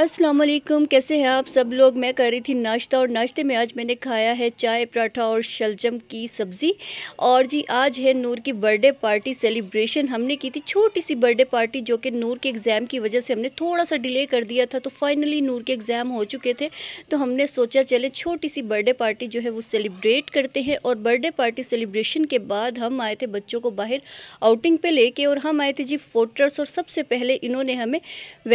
असलम कैसे हैं आप सब लोग मैं कर रही थी नाश्ता और नाश्ते में आज मैंने खाया है चाय पराठा और शलजम की सब्ज़ी और जी आज है नूर की बर्थडे पार्टी सेलिब्रेशन हमने की थी छोटी सी बर्थडे पार्टी जो कि नूर के एग्ज़ाम की वजह से हमने थोड़ा सा डिले कर दिया था तो फाइनली नूर के एग्ज़ाम हो चुके थे तो हमने सोचा चले छोटी सी बर्थडे पार्टी जो है वो सेलिब्रेट करते हैं और बर्थडे पार्टी सेलिब्रेशन के बाद हम आए थे बच्चों को बाहर आउटिंग पर कर और हम आए थे जी फोटर्स और सबसे पहले इन्होंने हमें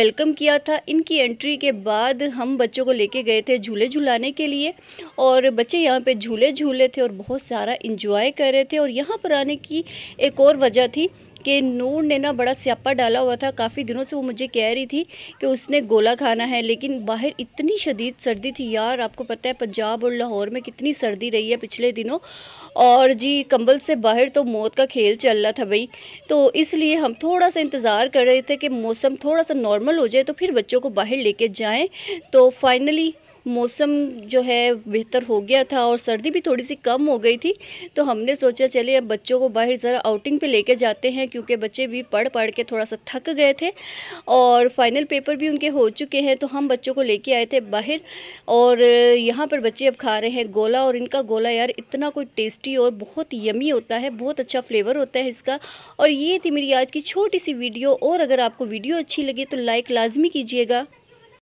वेलकम किया था इनकी एंड एंट्री के बाद हम बच्चों को लेके गए थे झूले झूलाने के लिए और बच्चे यहाँ पे झूले झूले थे और बहुत सारा इंजॉय कर रहे थे और यहाँ पर आने की एक और वजह थी कि नूर ने ना बड़ा स्यापा डाला हुआ था काफ़ी दिनों से वो मुझे कह रही थी कि उसने गोला खाना है लेकिन बाहर इतनी शदीद सर्दी थी यार आपको पता है पंजाब और लाहौर में कितनी सर्दी रही है पिछले दिनों और जी कंबल से बाहर तो मौत का खेल चल रहा था भाई तो इसलिए हम थोड़ा सा इंतज़ार कर रहे थे कि मौसम थोड़ा सा नॉर्मल हो जाए तो फिर बच्चों को बाहर लेके जाएं तो फाइनली मौसम जो है बेहतर हो गया था और सर्दी भी थोड़ी सी कम हो गई थी तो हमने सोचा चलिए अब बच्चों को बाहर ज़रा आउटिंग पे लेके जाते हैं क्योंकि बच्चे भी पढ़ पढ़ के थोड़ा सा थक गए थे और फाइनल पेपर भी उनके हो चुके हैं तो हम बच्चों को लेके आए थे बाहर और यहाँ पर बच्चे अब खा रहे हैं गोला और इनका गोला यार इतना कोई टेस्टी और बहुत यमी होता है बहुत अच्छा फ्लेवर होता है इसका और ये थी मेरी आज की छोटी सी वीडियो और अगर आपको वीडियो अच्छी लगी तो लाइक लाजमी कीजिएगा